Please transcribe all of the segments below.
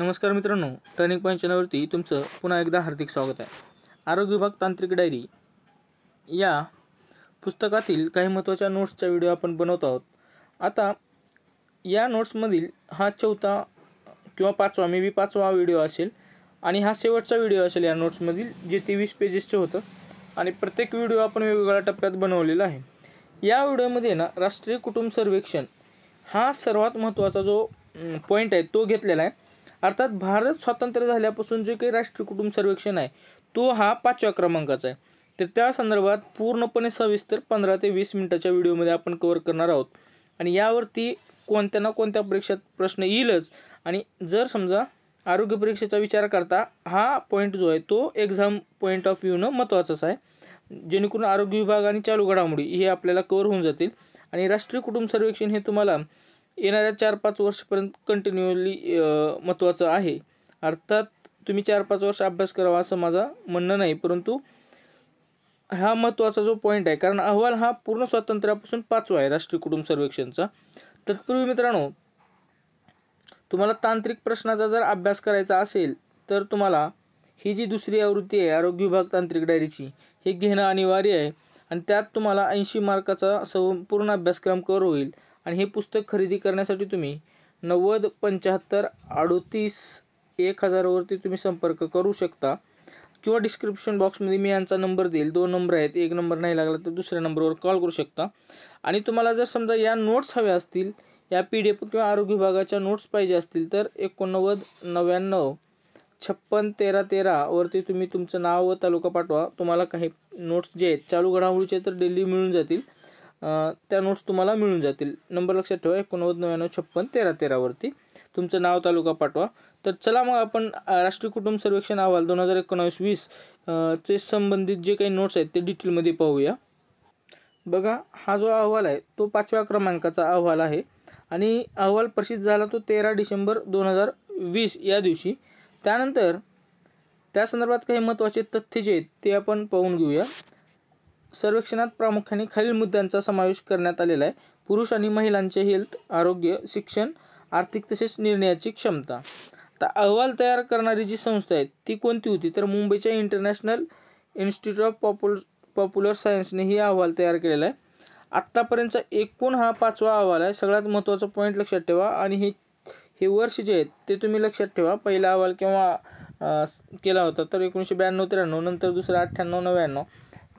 नमस्कार मित्रांनो turning point चॅनलवरती तुमचं पुन्हा एकदा हार्दिक स्वागत आहे आरोग्य विभाग तांत्रिक डायरी या पुस्तकातील काही महत्त्वाच्या नोट्सचा व्हिडिओ आपण बनवत आहोत आता या नोट्समधील हा चौथा किंवा पाचवा मे बी पाचवा व्हिडिओ असेल आणि हा शेवटचा व्हिडिओ असेल या नोट्समधील जे वीस पेजेसचं होतं आणि प्रत्येक व्हिडिओ आपण वेगवेगळ्या टप्प्यात बनवलेला आहे या व्हिडिओमध्ये ना राष्ट्रीय कुटुंब सर्वेक्षण हा सर्वात महत्त्वाचा जो पॉईंट आहे तो घेतलेला आहे अर्थात भारत स्वातंत्र्य झाल्यापासून जे काही राष्ट्रीय कुटुंब सर्वेक्षण आहे तो हा पाचव्या क्रमांकाचा आहे तर त्या संदर्भात पूर्णपणे सविस्तर पंधरा ते वीस मिनिटाच्या व्हिडिओमध्ये आपण कवर करणार आहोत आणि यावरती कोणत्या ना कोणत्या परीक्षेत प्रश्न येईलच आणि जर समजा आरोग्य परीक्षेचा विचार करता हा पॉईंट जो आहे तो एक्झाम पॉईंट ऑफ व्ह्यूनं महत्त्वाचाच आहे जेणेकरून आरोग्य विभाग आणि चालू घडामोडी हे आपल्याला कवर होऊन जातील आणि राष्ट्रीय कुटुंब सर्वेक्षण हे तुम्हाला येणाऱ्या चार पाच वर्षपर्यंत कंटिन्युअली महत्त्वाचं आहे अर्थात तुम्ही चार पाच वर्ष अभ्यास करावा असं माझा म्हणणं नाही परंतु हा महत्त्वाचा जो पॉईंट आहे कारण अहवाल हा पूर्ण स्वातंत्र्यापासून पाचवा आहे राष्ट्रीय कुटुंब सर्वेक्षणचा तत्पूर्वी मित्रांनो तुम्हाला तांत्रिक प्रश्नाचा जर अभ्यास करायचा असेल तर तुम्हाला ही जी दुसरी आवृत्ती आहे आरोग्य विभाग तांत्रिक डायरीची हे घेणं अनिवार्य आहे आणि त्यात तुम्हाला ऐंशी मार्काचा संपूर्ण अभ्यासक्रम कर होईल आणि हे पुस्तक खरेदी करण्यासाठी तुम्ही नव्वद पंच्याहत्तर अडोतीस एक हजारवरती तुम्ही संपर्क करू शकता किंवा डिस्क्रिप्शन बॉक्समध्ये मी यांचा नंबर देईल दोन नंबर आहेत एक नंबर नाही लागला तर दुसऱ्या नंबरवर कॉल करू शकता आणि तुम्हाला जर समजा या नोट्स हव्या असतील या पी डी एफ किंवा आरोग्य विभागाच्या नोट्स पाहिजे असतील तर एकोणनव्वद नव्याण्णव छप्पन तेरा तेरावरती तुम्ही तुमचं नाव व तालुका पाठवा तुम्हाला काही नोट्स जे आहेत चालू घडामोडीचे तर डेली मिळून जातील त्या नोट्स तुम्हाला मिळून जातील नंबर लक्षात ठेवा एकोणनव्वद नव्याण्णव छप्पन तेरा तेरावरती तुमचं नाव तालुका पाठवा तर चला मग आपण राष्ट्रीय कुटुंब सर्वेक्षण अहवाल दोन हजार एकोणावीस वीस चे संबंधित जे काही नोट्स आहेत ते डिटेलमध्ये पाहूया बघा हा जो अहवाल आहे तो पाचव्या क्रमांकाचा अहवाल आहे आणि अहवाल प्रसिद्ध झाला तो तेरा डिसेंबर दोन हजार वीस या दिवशी त्यानंतर त्या संदर्भात काही महत्त्वाचे तथ्य जे आहेत ते आपण पाहून घेऊया सर्वेक्षणात प्रामुख्याने खालील मुद्द्यांचा समावेश करण्यात आलेला आहे पुरुष आणि महिलांचे हेल्थ आरोग्य शिक्षण आर्थिक तसेच निर्णयाची क्षमता आता अहवाल तयार करणारी जी संस्था आहे ती कोणती होती तर मुंबईच्या इंटरनॅशनल इन्स्टिट्यूट ऑफ पॉप्युल पॉप्युलर सायन्सने ही अहवाल तयार केलेला आहे आत्तापर्यंतचा एकूण हा पाचवा अहवाल आहे सगळ्यात महत्त्वाचा पॉईंट लक्षात ठेवा आणि हे हे वर्ष जे आहेत ते तुम्ही लक्षात ठेवा पहिला अहवाल केव्हा केला होता तर एकोणीसशे ब्याण्णव त्र्याण्णव नंतर दुसरा अठ्ठ्याण्णव नव्याण्णव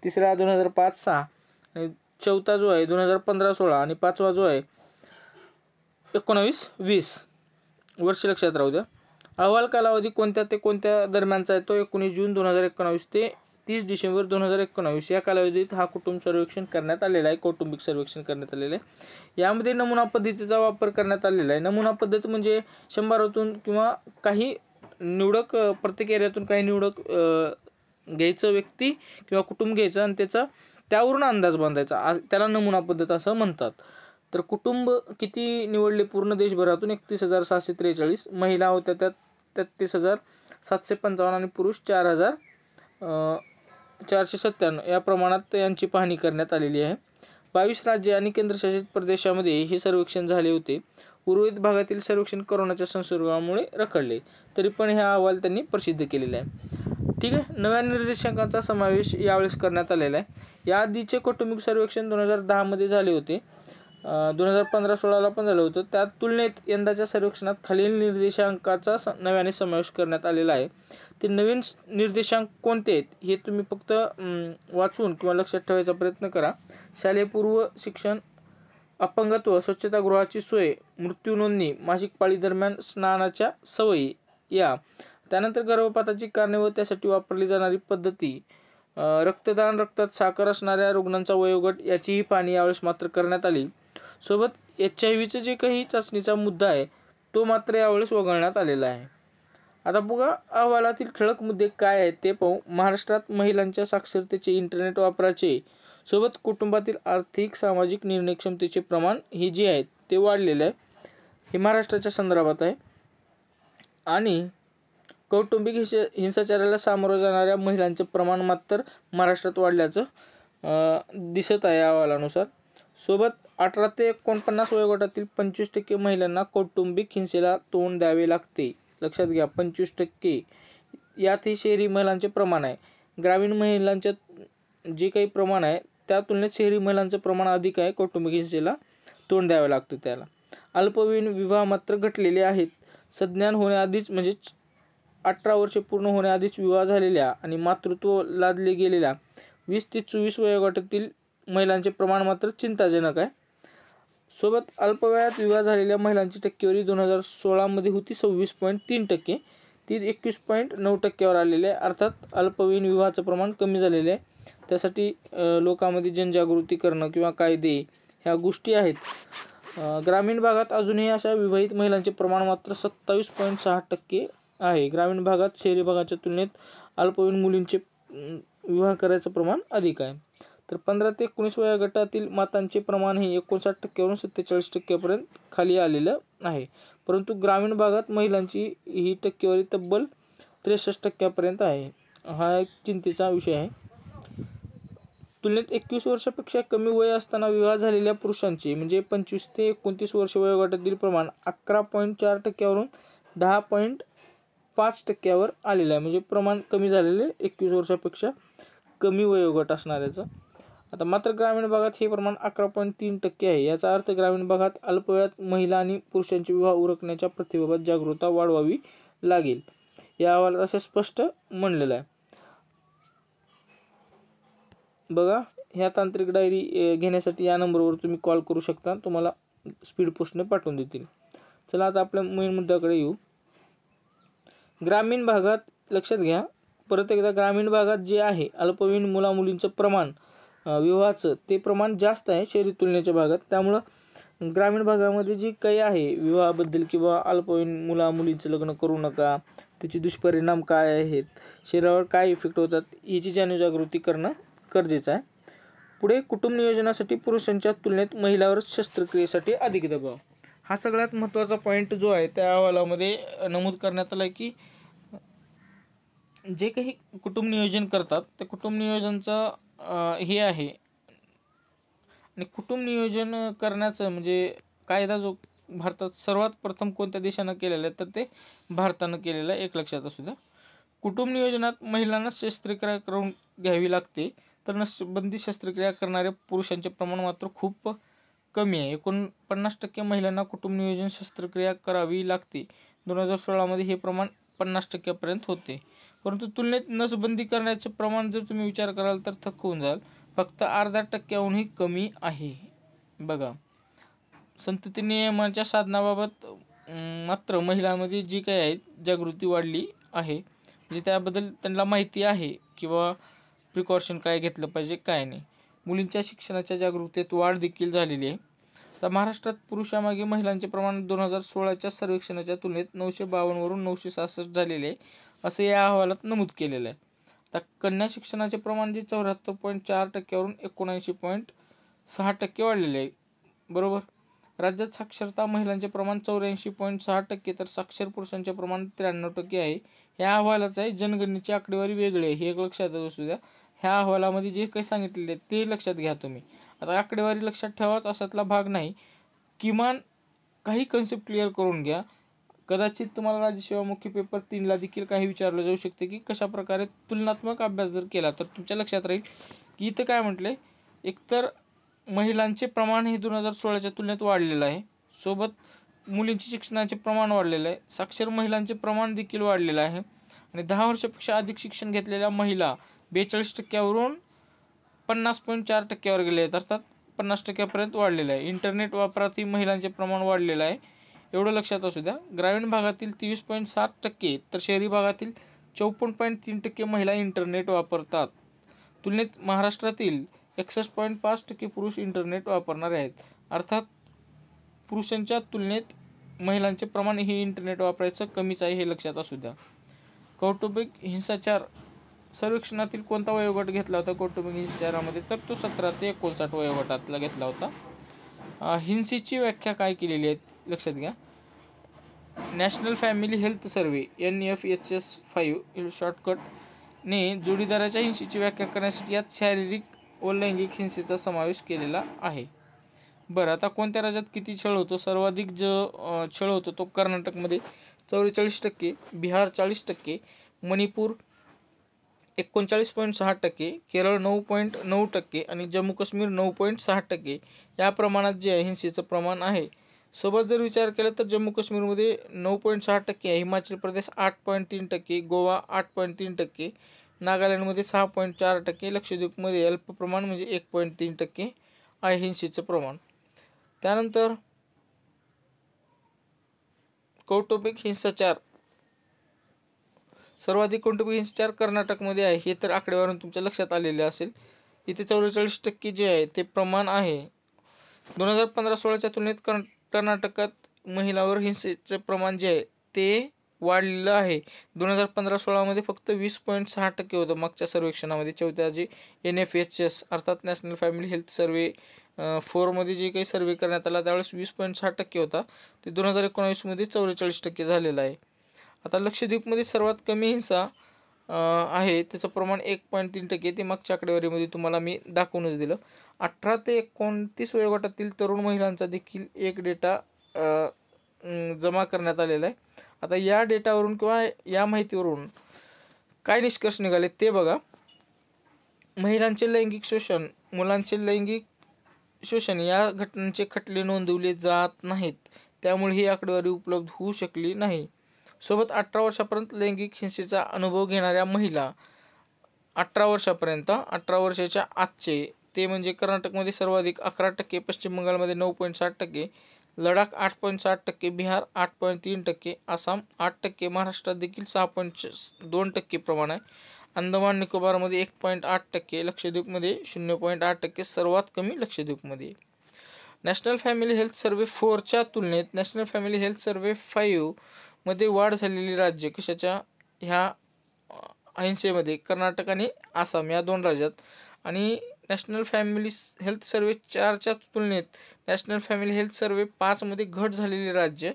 तिसरा दोन हजार पाच सहा चौथा जो आहे दोन हजार पंधरा सोळा आणि पाचवा जो आहे एकोणावीस वीस वर्ष लक्षात राहू द्या अहवाल कालावधी कोणत्या ते कोणत्या दरम्यानचा आहे तो एकोणीस जून दोन हजार एकोणावीस ते तीस डिसेंबर दोन हजार एकोणावीस या कालावधीत हा कुटुंब सर्वेक्षण करण्यात आलेला आहे कौटुंबिक सर्वेक्षण करण्यात आलेलं आहे यामध्ये नमुना पद्धतीचा वापर करण्यात आलेला आहे नमुना पद्धत म्हणजे शंभरातून किंवा काही निवडक प्रत्येक एरियातून काही निवडक घ्यायचं व्यक्ती किंवा कुटुंब घ्यायचं आणि त्याचा त्यावरून अंदाज बांधायचा त्याला नमुना पद्धत असं म्हणतात तर कुटुंब किती निवडले पूर्ण देशभरातून एकतीस हजार सातशे त्रेचाळीस महिला होत्या त्यात तेहतीस हजार सातशे पंचावन्न आणि पुरुष चार हजार चारशे सत्त्याण्णव या प्रमाणात यांची पाहणी करण्यात आलेली आहे बावीस राज्य आणि केंद्रशासित प्रदेशामध्ये हे सर्वेक्षण झाले होते उर्वरित भागातील सर्वेक्षण करोनाच्या संसर्गामुळे रखडले तरी पण हा अहवाल त्यांनी प्रसिद्ध केलेला आहे ठीक आहे नव्या निर्देशांकांचा समावेश यावेळेस करण्यात आलेला आहे आधीचे कौटुंबिक सर्वेक्षण दोन हजार दहामध्ये झाले होते दोन हजार पंधरा सोळाला पण झालं होतं त्या तुलनेत यंदाच्या सर्वेक्षणात खालील निर्देशांकाचा नव्याने समावेश करण्यात आलेला आहे ते नवीन निर्देशांक कोणते आहेत हे तुम्ही फक्त वाचून किंवा लक्षात ठेवायचा प्रयत्न करा शालेय पूर्व शिक्षण अपंगत्व स्वच्छतागृहाची सोय मृत्यू नोंदणी मासिक पाळी दरम्यान स्नानाच्या सवयी या त्यानंतर गर्भपाताची कारणे व त्यासाठी वापरली जाणारी पद्धती रक्तदान रक्तात साखर असणाऱ्या रुग्णांचा वयोगट याचीही पाणी यावेळेस मात्र करण्यात आली सोबत एच आय व्हीचं जे काही चाचणीचा मुद्दा आहे तो मात्र यावेळेस वगळण्यात आलेला आहे आता बघा अहवालातील ठळक मुद्दे काय आहेत ते पाहू महाराष्ट्रात महिलांच्या साक्षरतेचे इंटरनेट वापराचे सोबत कुटुंबातील आर्थिक सामाजिक निर्णय क्षमतेचे प्रमाण हे जे आहे ते वाढलेलं आहे हे महाराष्ट्राच्या संदर्भात आहे आणि कौटुंबिक हिंस हिंसाचाराला सामोरं जाणाऱ्या महिलांचे प्रमाण मात्र महाराष्ट्रात वाढल्याचं दिसत आहे अहवालानुसार सोबत अठरा ते एकोणपन्नास वयोगटातील पंचवीस टक्के महिलांना कौटुंबिक हिंसेला तोंड द्यावे लागते लक्षात घ्या पंचवीस टक्के यात हे शहरी महिलांचे प्रमाण आहे ग्रामीण महिलांच्या जे काही प्रमाण आहे त्या तुलनेत शहरी महिलांचं प्रमाण अधिक आहे कौटुंबिक हिंसेला तोंड द्यावे लागते त्याला अल्पवयीन विवाह मात्र घटलेले आहेत संज्ञान होण्याआधीच म्हणजेच अठरा वर्षे पूर्ण होण्याआधीच विवाह झालेल्या आणि मातृत्व लादले गेलेल्या वीस ते चोवीस वयोगटातील महिलांचे प्रमाण मात्र चिंताजनक आहे सोबत अल्पवयात विवाह झालेल्या महिलांची टक्केवारी दोन हजार सोळामध्ये होती सव्वीस पॉईंट तीन टक्के ती एकवीस पॉईंट नऊ टक्क्यावर आलेली आहे अर्थात अल्पवयीन विवाहाचं प्रमाण कमी झालेलं आहे त्यासाठी लोकांमध्ये जनजागृती करणं किंवा कायदे ह्या गोष्टी आहेत ग्रामीण भागात अजूनही अशा विवाहित महिलांचे प्रमाण मात्र सत्तावीस पॉईंट सहा टक्के आहे ग्रामीण भागात शहरी भागाच्या तुलनेत अल्पवयीन मुलींचे विवाह करायचं प्रमाण अधिक आहे तर पंधरा ते एकोणीस वया गटातील मातांचे प्रमाण हे एकोणसाठ टक्क्यावरून सत्तेचाळीस टक्क्यापर्यंत खाली आलेलं आहे परंतु ग्रामीण भागात महिलांची ही टक्केवारी तब्बल त्रेसष्ट टक्क्यापर्यंत आहे हा एक चिंतेचा विषय आहे तुलनेत एकवीस वर्षापेक्षा कमी वय असताना विवाह झालेल्या पुरुषांचे म्हणजे पंचवीस ते एकोणतीस वर्ष वयोगटातील प्रमाण अकरा पॉईंट चार टक्क्यावरून दहा पॉईंट पाच टक्क्यावर आलेलं आहे म्हणजे प्रमाण कमी झालेले एकवीस वर्षापेक्षा कमी वयोगट असणाऱ्याचं आता मात्र ग्रामीण भागात हे प्रमाण अकरा पॉईंट तीन टक्के आहे याचा अर्थ ग्रामीण भागात अल्पवयात महिला आणि पुरुषांचे विवाह उरकण्याच्या प्रथेबाबत जागरूकता वाढवावी लागेल या अहवालात असे स्पष्ट म्हणलेलं आहे बघा ह्या तांत्रिक डायरी घेण्यासाठी या नंबरवर तुम्ही कॉल करू शकता तुम्हाला स्पीड पोस्टने पाठवून देतील चला आता आपल्या मेन मुद्द्याकडे येऊ ग्रामीण भागात लक्षात घ्या परत एकदा ग्रामीण भागात जे आहे अल्पवयीन मुलामुलींचं प्रमाण विवाहाचं ते प्रमाण जास्त आहे शहरी तुलनेच्या भागात त्यामुळं ग्रामीण भागामध्ये जी काही आहे विवाहाबद्दल किंवा अल्पवयीन मुलामुलींचं लग्न करू नका त्याचे दुष्परिणाम काय आहेत शरीरावर काय इफेक्ट होतात याची जनजागृती करणं गरजेचं आहे पुढे कुटुंब नियोजनासाठी पुरुषांच्या तुलनेत महिलावर शस्त्रक्रियेसाठी अधिक दबाव हा सगळ्यात महत्त्वाचा पॉईंट जो आहे त्या अहवालामध्ये नमूद करण्यात आला की जे काही कुटुंब नियोजन करतात ते कुटुंब नियोजनचा हे आहे आणि कुटुंब नियोजन करण्याचं म्हणजे कायदा जो भारतात सर्वात प्रथम कोणत्या देशानं केलेलं आहे तर ते भारतानं केलेलं आहे एक लक्षात असू द्या कुटुंब नियोजनात महिलांना शस्त्रक्रिया करून घ्यावी लागते तर बंदी शस्त्रक्रिया करणाऱ्या पुरुषांचे प्रमाण मात्र खूप कमी आहे पन्नास टक्के महिलांना कुटुंब नियोजन शस्त्रक्रिया करावी लागते दोन हजार सोळामध्ये हे प्रमाण पन्नास टक्क्यापर्यंत होते परंतु तुलनेत नसबंदी करण्याचे प्रमाण जर तुम्ही विचार कराल तर होऊन जाल फक्त अर्धा टक्क्याहूनही कमी आहे बघा संतती नियमांच्या साधनाबाबत मात्र महिलांमध्ये जी काही आहे जागृती वाढली आहे म्हणजे त्याबद्दल त्यांना माहिती आहे किंवा प्रिकॉशन काय घेतलं पाहिजे काय नाही मुलींच्या शिक्षणाच्या जागरूकतेत वाढ देखील झालेली आहे तर महाराष्ट्रात पुरुषामागे महिलांचे प्रमाण दोन हजार सोळाच्या सर्वेक्षणाच्या तुलनेत नऊशे बावन्नवरून नऊशे सहासष्ट झालेले आहे असे या अहवालात नमूद केलेलं आहे तर कन्या शिक्षणाचे प्रमाण जे चौऱ्याहत्तर पॉईंट चार टक्क्यावरून एकोणऐंशी पॉईंट सहा टक्के वाढलेले आहे बरोबर राज्यात साक्षरता महिलांचे प्रमाण चौऱ्याऐंशी पॉईंट सहा टक्के तर साक्षर पुरुषांचे प्रमाण त्र्याण्णव टक्के आहे या अहवालाचं आहे जनगणनेची आकडेवारी वेगळी आहे हे एक लक्षात असू द्या ह्या अहवालामध्ये जे काही सांगितलेले ते लक्षात घ्या तुम्ही आता आकडेवारी लक्षात ठेवाच असातला भाग नाही किमान काही कन्सेप्ट क्लिअर करून घ्या कदाचित तुम्हाला राज्यसेवा मुख्य पेपर तीनला देखील काही विचारलं जाऊ शकते की कशाप्रकारे तुलनात्मक अभ्यास जर केला तर तुमच्या लक्षात राहील की इथं काय म्हटले एकतर महिलांचे प्रमाण हे दोन हजार सोळाच्या तुलनेत वाढलेलं आहे सोबत मुलींचे शिक्षणाचे प्रमाण वाढलेलं आहे साक्षर महिलांचे प्रमाण देखील वाढलेलं आहे आणि दहा वर्षापेक्षा अधिक शिक्षण घेतलेल्या महिला बेचाळीस टक्क्यावरून पन्नास पॉईंट चार टक्क्यावर गेले आहेत अर्थात पन्नास टक्क्यापर्यंत वाढलेलं आहे इंटरनेट वापरातही महिलांचे प्रमाण वाढलेलं आहे एवढं लक्षात असू द्या ग्रामीण भागातील तेवीस पॉईंट सात टक्के तर शहरी भागातील चौपन्न पॉईंट तीन टक्के महिला इंटरनेट वापरतात तुलनेत महाराष्ट्रातील एकसष्ट पॉईंट पाच टक्के पुरुष इंटरनेट वापरणारे आहेत अर्थात पुरुषांच्या तुलनेत महिलांचे प्रमाण हे इंटरनेट वापरायचं कमीच आहे हे लक्षात असू द्या कौटुंबिक हिंसाचार सर्वेक्षणातील कोणता वयोगट घेतला होता कौटुंबिक हिंसाचारामध्ये तर तो सतरा ते एकोणसाठ वयोगटातला घेतला होता हिंसेची व्याख्या काय केलेली आहे लक्षात घ्या national family health survey N F H S five शॉर्टकटने जोडीदाराच्या हिंसेची व्याख्या करण्यासाठी यात शारीरिक व लैंगिक हिंसेचा समावेश केलेला आहे बरं आता कोणत्या राज्यात किती छळ होतो सर्वाधिक ज छळ होतो तो कर्नाटकमध्ये चौवेचाळीस टक्के बिहार चाळीस टक्के मणिपूर एकोणचाळीस पॉईंट सहा टक्के केरळ नऊ पॉईंट नऊ टक्के आणि जम्मू काश्मीर नऊ पॉईंट सहा टक्के या प्रमाणात जे आहे हिंसेचं प्रमाण आहे सोबत जर विचार केला तर जम्मू काश्मीरमध्ये नऊ पॉईंट सहा टक्के आहे हिमाचल प्रदेश आठ पॉईंट तीन टक्के गोवा आठ पॉईंट तीन टक्के नागालँडमध्ये सहा पॉईंट चार टक्के लक्षद्वीपमध्ये अल्प प्रमाण म्हणजे एक पॉईंट तीन टक्के आहे हिंसेचं प्रमाण त्यानंतर कौटुंबिक हिंसाचार सर्वाधिक कॉन्ट्रिब्युशन चार कर्नाटकमध्ये आहे हे तर आकडेवारून तुमच्या लक्षात आलेले असेल इथे चौवेचाळीस टक्के जे आहे ते प्रमाण आहे दोन हजार पंधरा सोळाच्या तुलनेत कर्न कर्नाटकात महिलावर हिंसेचं प्रमाण जे आहे ते वाढलेलं आहे दोन हजार पंधरा सोळामध्ये फक्त वीस पॉईंट सहा टक्के होतं मागच्या सर्वेक्षणामध्ये चौथ्या जे एन एफ एच एस अर्थात नॅशनल फॅमिली हेल्थ सर्वे फोरमध्ये जे काही सर्वे करण्यात आला त्यावेळेस वीस पॉईंट सहा टक्के होता ते दोन हजार एकोणावीसमध्ये चौवेचाळीस टक्के झालेला आहे आता लक्षद्वीपमध्ये सर्वात कमी हिंसा आहे त्याचं प्रमाण एक पॉईंट तीन टक्के ते मागच्या आकडेवारीमध्ये तुम्हाला मी दाखवूनच दिलं अठरा ते एकोणतीस वयोगटातील तरुण महिलांचा देखील एक डेटा जमा करण्यात आलेला आहे आता या डेटावरून किंवा या माहितीवरून काय निष्कर्ष निघाले ते बघा महिलांचे लैंगिक शोषण मुलांचे लैंगिक शोषण या घटनांचे खटले नोंदवले जात नाहीत त्यामुळे ही आकडेवारी उपलब्ध होऊ शकली नाही सोबत अठरा वर्षापर्यंत लैंगिक हिंसेचा अनुभव घेणाऱ्या महिला अठरा वर्षापर्यंत अठरा वर्षाच्या आजचे ते म्हणजे कर्नाटकमध्ये सर्वाधिक अकरा टक्के पश्चिम बंगालमध्ये नऊ पॉईंट साठ टक्के लडाख आठ पॉईंट साठ टक्के बिहार आठ पॉईंट तीन टक्के आसाम आठ टक्के महाराष्ट्रात देखील सहा पॉईंट दोन टक्के प्रमाण आहे अंदमान निकोबारमध्ये एक पॉईंट आठ टक्के लक्षद्वीपमध्ये शून्य पॉईंट आठ टक्के सर्वात कमी लक्षद्वीपमध्ये नॅशनल फॅमिली हेल्थ सर्वे फोरच्या तुलनेत national family health survey five मध्ये वाढ झालेली राज्य कशाच्या ह्या अहिंसेमध्ये कर्नाटक आणि आसाम या दोन राज्यात आणि नॅशनल फॅमिली हेल्थ सर्वे चारच्या तुलनेत नॅशनल फॅमिली हेल्थ सर्वे पाचमध्ये घट झालेली राज्य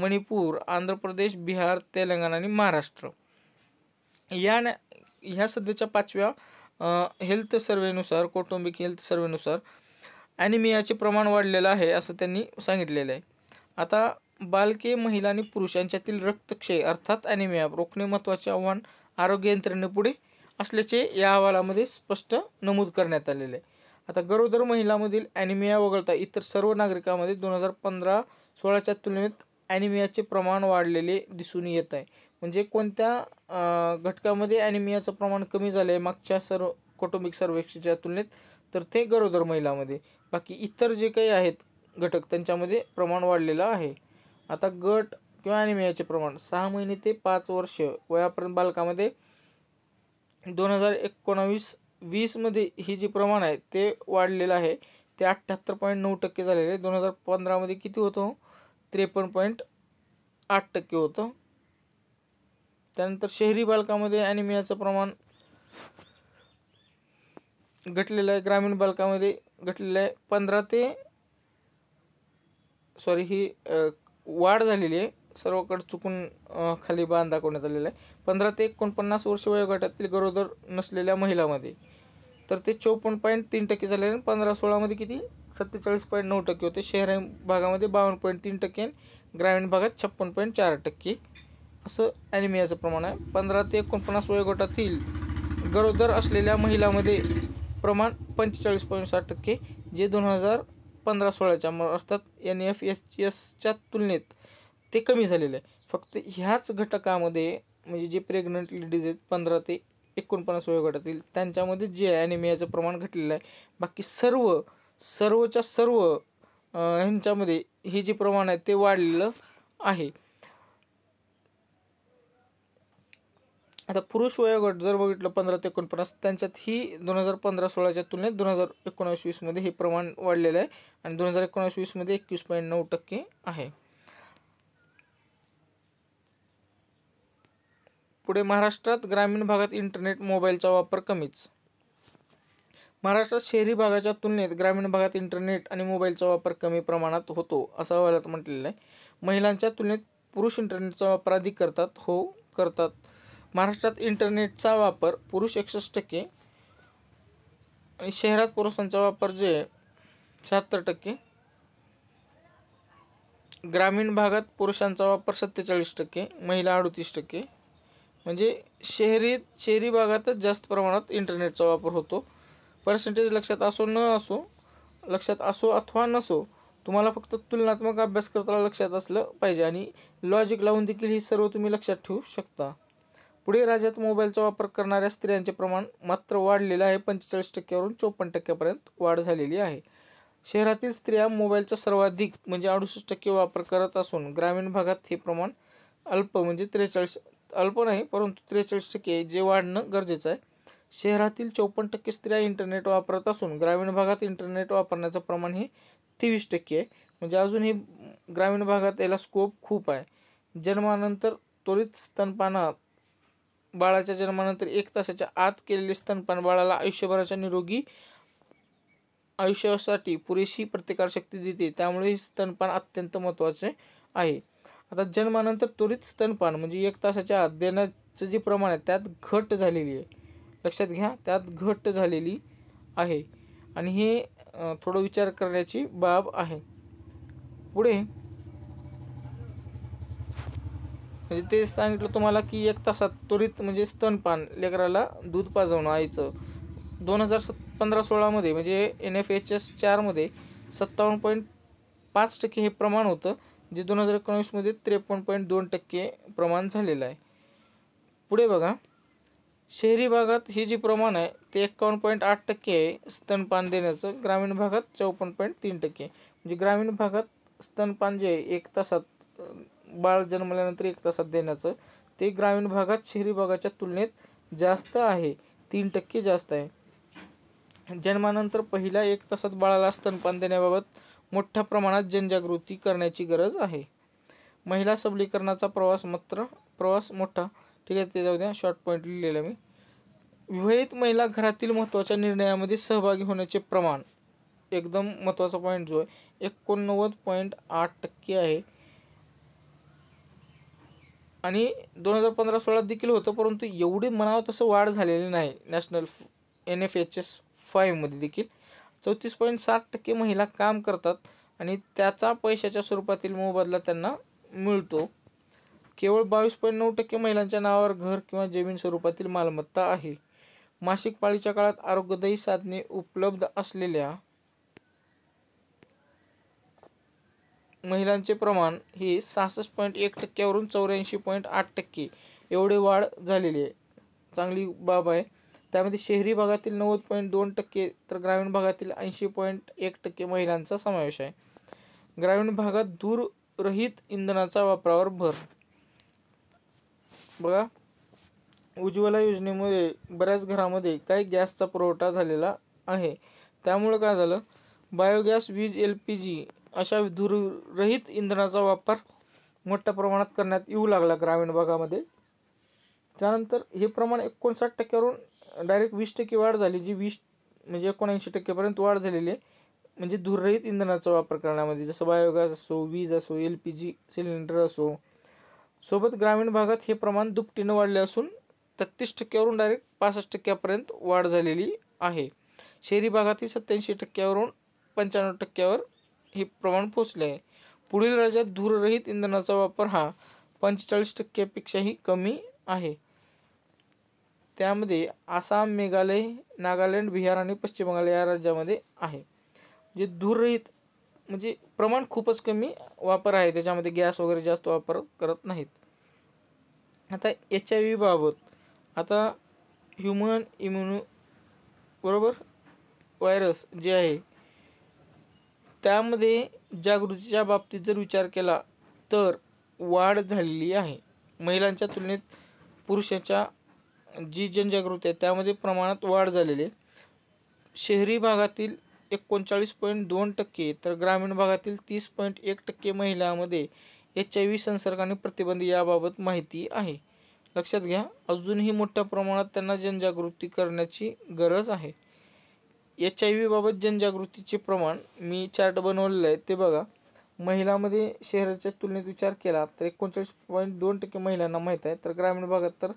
मणिपूर आंध्र प्रदेश बिहार तेलंगणा आणि महाराष्ट्र या नॅ ह्या सध्याच्या पाचव्या हेल्थ सर्वेनुसार कौटुंबिक हेल्थ सर्वेनुसार ॲनिमियाचे प्रमाण वाढलेलं आहे असं त्यांनी सांगितलेलं आहे आता बालके महिला आणि पुरुषांच्यातील रक्तक्षय अर्थात अॅनिमिया रोखणे महत्त्वाचे आव्हान आरोग्य यंत्रणेपुढे असल्याचे या अहवालामध्ये स्पष्ट नमूद करण्यात आलेले आहे आता गरोदर महिलांमधील ॲनिमिया वगळता इतर सर्व नागरिकांमध्ये दोन हजार पंधरा सोळाच्या तुलनेत ॲनिमियाचे प्रमाण वाढलेले दिसून येत आहे म्हणजे कोणत्या घटकामध्ये ॲनिमियाचं प्रमाण कमी झालं आहे मागच्या सर्व कौटुंबिक सर्वेक्षणच्या तुलनेत तर ते गरोदर महिलामध्ये बाकी इतर जे काही आहेत घटक त्यांच्यामध्ये प्रमाण वाढलेलं आहे आता गट किंवा अनिमियाचे प्रमाण सहा महिने ते पाच वर्ष वयापर्यंत बालकामध्ये दोन हजार एकोणावीस वीसमध्ये ही जी प्रमाण आहे ते वाढलेलं आहे ते अठ्ठ्याहत्तर पॉईंट नऊ टक्के झालेले दोन हजार पंधरामध्ये किती होतं त्रेपन्न पॉईंट आठ टक्के होतं त्यानंतर शहरी बालकामध्ये ॲनिमियाचं प्रमाण घटलेलं आहे ग्रामीण बालकामध्ये घटलेलं आहे पंधरा ते सॉरी ही वाढ झालेली आहे सर्वकडे चुकून खाली बाण दाखवण्यात आलेला आहे पंधरा ते एकोणपन्नास वर्ष वयोगटातील गरोदर नसलेल्या महिलामध्ये तर ते चौपन्न पॉईंट तीन टक्के झाले आणि पंधरा सोळामध्ये किती सत्तेचाळीस पॉईंट नऊ टक्के होते शहरी भागामध्ये बावन्न पॉईंट तीन टक्के आणि ग्रामीण भागात छप्पन पॉईंट चार टक्के असं ॲनिमियाचं प्रमाण आहे पंधरा ते एकोणपन्नास वयोगटातील गरोदर असलेल्या महिलामध्ये प्रमाण पंचेचाळीस पॉईंट सात टक्के जे दोन हजार पंधरा सोळाच्या मग अर्थात एन एफ एस एसच्या तुलनेत ते कमी झालेलं आहे फक्त ह्याच घटकामध्ये म्हणजे जे प्रेग्नंट लेडीज आहेत पंधरा ते एकोणपन्नास वयोगटातील त्यांच्यामध्ये जे ॲनिमियाचं प्रमाण घटलेलं आहे बाकी सर्व सर्वच्या सर्व ह्यांच्यामध्ये हे जे प्रमाण आहे ते वाढलेलं आहे आता पुरुष वयोगट जर बघितलं पंधरा ते एकोणपन्नास त्यांच्यात ही दोन हजार पंधरा सोळाच्या तुलनेत दोन हजार एकोणावीस वीसमध्ये हे प्रमाण वाढलेलं आहे आणि दोन हजार एकोणावीस वीसमध्ये एकवीस पॉईंट नऊ टक्के आहे पुढे महाराष्ट्रात ग्रामीण भागात इंटरनेट मोबाईलचा वापर कमीच महाराष्ट्रात शहरी भागाच्या तुलनेत ग्रामीण भागात इंटरनेट आणि मोबाईलचा वापर कमी प्रमाणात होतो असं अहवालात म्हटलेलं आहे महिलांच्या तुलनेत पुरुष इंटरनेटचा वापर अधिक करतात हो करतात महाराष्ट्रात इंटरनेटचा वापर पुरुष एकसष्ट टक्के आणि शहरात पुरुषांचा वापर जे शहात्तर टक्के ग्रामीण भागात पुरुषांचा वापर सत्तेचाळीस टक्के महिला अडतीस टक्के म्हणजे शहरी शहरी भागातच जास्त प्रमाणात इंटरनेटचा वापर होतो पर्सेंटेज लक्षात असो न असो लक्षात असो अथवा नसो तुम्हाला फक्त तुलनात्मक अभ्यास करताना लक्षात असलं पाहिजे आणि लॉजिक लावून देखील हे सर्व तुम्ही लक्षात ठेवू शकता पुढे राज्यात मोबाईलचा वापर करणाऱ्या स्त्रियांचे प्रमाण मात्र वाढलेलं आहे पंचेचाळीस टक्क्यावरून चोपन्न टक्क्यापर्यंत वाढ झालेली आहे शहरातील स्त्रिया मोबाईलचा सर्वाधिक म्हणजे अडुसष्ट टक्के वापर करत असून ग्रामीण भागात हे प्रमाण अल्प म्हणजे त्रेचाळीस अल्प नाही परंतु त्रेचाळीस टक्के जे वाढणं गरजेचं आहे शहरातील चौपन्न टक्के स्त्रिया इंटरनेट वापरत असून ग्रामीण भागात इंटरनेट वापरण्याचं प्रमाण हे तेवीस टक्के आहे म्हणजे अजूनही ग्रामीण भागात याला स्कोप खूप आहे जन्मानंतर त्वरित स्तनपानात बाळाच्या जन्मानंतर एक तासाच्या आत केलेले स्तनपान बाळाला आयुष्यभराच्या निरोगी आयुष्यासाठी पुरेशी प्रतिकारशक्ती देते त्यामुळे स्तनपान अत्यंत महत्त्वाचे आहे आता जन्मानंतर त्वरित स्तनपान म्हणजे एक तासाच्या आत देण्याचं जे प्रमाण आहे त्यात घट झालेली आहे लक्षात घ्या त्यात घट झालेली आहे आणि हे थोडं विचार करण्याची बाब आहे पुढे म्हणजे ते सांगितलं तुम्हाला की एक तासात त्वरित म्हणजे स्तनपान लेकराला दूध पाजवणं आईचं दोन हजार सत पंधरा सोळामध्ये म्हणजे एन एफ एच एस चारमध्ये सत्तावन्न पॉईंट पाच टक्के हे प्रमाण होतं जे दोन हजार एकोणावीसमध्ये त्रेपन्न पॉईंट दोन टक्के प्रमाण झालेलं आहे पुढे बघा शहरी भागात हे जे प्रमाण आहे ते एक्कावन्न पॉईंट आठ टक्के आहे स्तनपान देण्याचं ग्रामीण भागात चौपन्न पॉईंट तीन टक्के म्हणजे ग्रामीण भागात स्तनपान जे आहे एक तासात बाळ जन्मल्यानंतर एक तासात देण्याचं ते ग्रामीण भागात शहरी भागाच्या तुलनेत जास्त आहे तीन टक्के जास्त आहे जन्मानंतर पहिल्या एक तासात बाळाला स्तनपान देण्याबाबत मोठ्या प्रमाणात जनजागृती करण्याची गरज आहे महिला सबलीकरणाचा प्रवास मात्र प्रवास मोठा ठीक आहे ते जाऊ द्या शॉर्ट पॉईंट लिहिलेला मी विवाहित महिला घरातील महत्त्वाच्या निर्णयामध्ये सहभागी होण्याचे प्रमाण एकदम महत्त्वाचा पॉईंट जो आहे एकोणनव्वद पॉईंट आठ टक्के आहे आणि दोन हजार पंधरा सोळा देखील होतं परंतु एवढी म्हणावं तसं वाढ झालेली नाही national N F H S फाईव्हमध्ये देखील चौतीस पॉईंट साठ टक्के महिला काम करतात आणि त्याचा पैशाच्या स्वरूपातील मोबदला त्यांना मिळतो केवळ बावीस पॉईंट नऊ टक्के महिलांच्या नावावर घर किंवा जमीन स्वरूपातील मालमत्ता आहे मासिक पाळीच्या काळात आरोग्यदायी साधने उपलब्ध असलेल्या महिलांचे प्रमाण हे सहासष्ट पॉईंट एक टक्क्यावरून चौऱ्याऐंशी पॉईंट आठ टक्के एवढे वाढ झालेली आहे चांगली बाब आहे त्यामध्ये शहरी भागातील नव्वद पॉईंट दोन टक्के तर ग्रामीण भागातील ऐंशी पॉईंट एक टक्के महिलांचा समावेश आहे ग्रामीण भागात दूररहित इंधनाचा वापरावर भर बघा उज्ज्वला योजनेमुळे बऱ्याच घरामध्ये काही गॅसचा पुरवठा झालेला आहे त्यामुळे काय झालं बायोगॅस वीज एल पी जी अशा दूररहित इंधनाचा वापर मोठ्या प्रमाणात करण्यात येऊ लागला ग्रामीण भागामध्ये त्यानंतर हे प्रमाण एकोणसाठ टक्क्यावरून डायरेक्ट वीस टक्के वाढ झाली जी वीस म्हणजे एकोणऐंशी टक्क्यापर्यंत वाढ झालेली आहे म्हणजे दूररहित इंधनाचा वापर करण्यामध्ये जसं बायोगॅस असो वीज असो एल पी जी सिलेंडर असो सोबत ग्रामीण भागात हे प्रमाण दुपटीनं वाढले असून तत्तीस टक्क्यावरून डायरेक्ट पासष्ट टक्क्यापर्यंत वाढ झालेली आहे शहरी भागातही सत्याऐंशी टक्क्यावरून पंच्याण्णव टक्क्यावर हे प्रमाण पोचले आहे पुढील राज्यात धूररहित इंधनाचा वापर हा पंचेचाळीस टक्क्यापेक्षाही कमी आहे त्यामध्ये आसाम मेघालय नागालँड बिहार आणि पश्चिम बंगाल या राज्यामध्ये आहे जे धूररहित म्हणजे प्रमाण खूपच कमी वापर आहे त्याच्यामध्ये गॅस वगैरे जास्त वापर करत नाहीत आता एच आय बाबत आता ह्युमन इम्युनो बरोबर व्हायरस जे आहे त्यामध्ये जागृतीच्या बाबतीत जर विचार केला तर वाढ झालेली आहे महिलांच्या तुलनेत पुरुषाच्या जी जनजागृती आहे त्यामध्ये प्रमाणात वाढ झालेली आहे शहरी भागातील एकोणचाळीस पॉईंट दोन टक्के तर ग्रामीण भागातील तीस पॉईंट एक टक्के महिलांमध्ये एच आय व्ही संसर्गाने प्रतिबंध याबाबत माहिती आहे लक्षात घ्या अजूनही मोठ्या प्रमाणात त्यांना जनजागृती करण्याची गरज आहे एच आय बाबत जनजागृतीचे प्रमाण मी चार्ट बनवलेलं आहे ते बघा महिलामध्ये शहराच्या तुलनेत विचार केला तर एकोणचाळीस पॉईंट दोन टक्के महिलांना माहीत आहे तर ग्रामीण भागात तर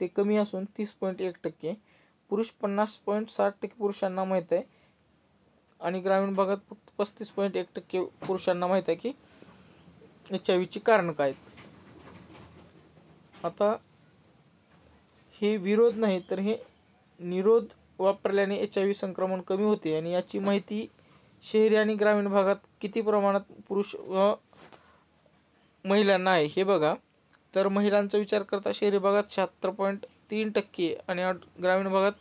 ते कमी असून तीस पॉईंट एक टक्के पुरुष पन्नास पॉईंट साठ टक्के पुरुषांना माहीत आहे आणि ग्रामीण भागात फक्त पस्तीस पॉईंट एक टक्के पुरुषांना माहीत आहे की एच आय व्हीची कारणं काय आता हे विरोध नाही तर हे निरोध वापरल्याने एच आय व्ही संक्रमण कमी होते आणि याची माहिती शहरी आणि ग्रामीण भागात किती प्रमाणात पुरुष व महिलांना आहे हे बघा तर महिलांचा विचार करता शहरी भागात शहात्तर पॉईंट तीन टक्के आणि ग्रामीण भागात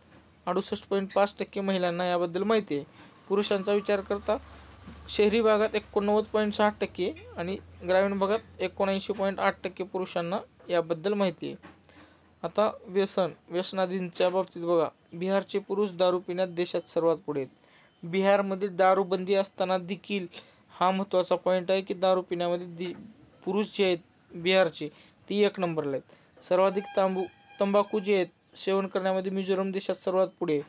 अडुसष्ट पॉईंट पाच टक्के महिलांना याबद्दल माहिती आहे पुरुषांचा विचार करता शहरी भागात एकोणनव्वद पॉईंट सहा टक्के आणि ग्रामीण भागात एकोणऐंशी पॉईंट आठ टक्के पुरुषांना याबद्दल माहिती आहे आता व्यसन व्यसनाधींच्या बाबतीत बघा बिहारचे पुरुष दारू पिण्यात देशात सर्वात पुढे आहेत बिहारमधील दारूबंदी असताना देखील हा महत्त्वाचा पॉईंट आहे की दारू पिण्यामध्ये पुरुष जे आहेत बिहारचे ती एक नंबरला आहेत सर्वाधिक तांबू तंबाखू जे आहेत सेवन करण्यामध्ये मिझोरम देशात सर्वात पुढे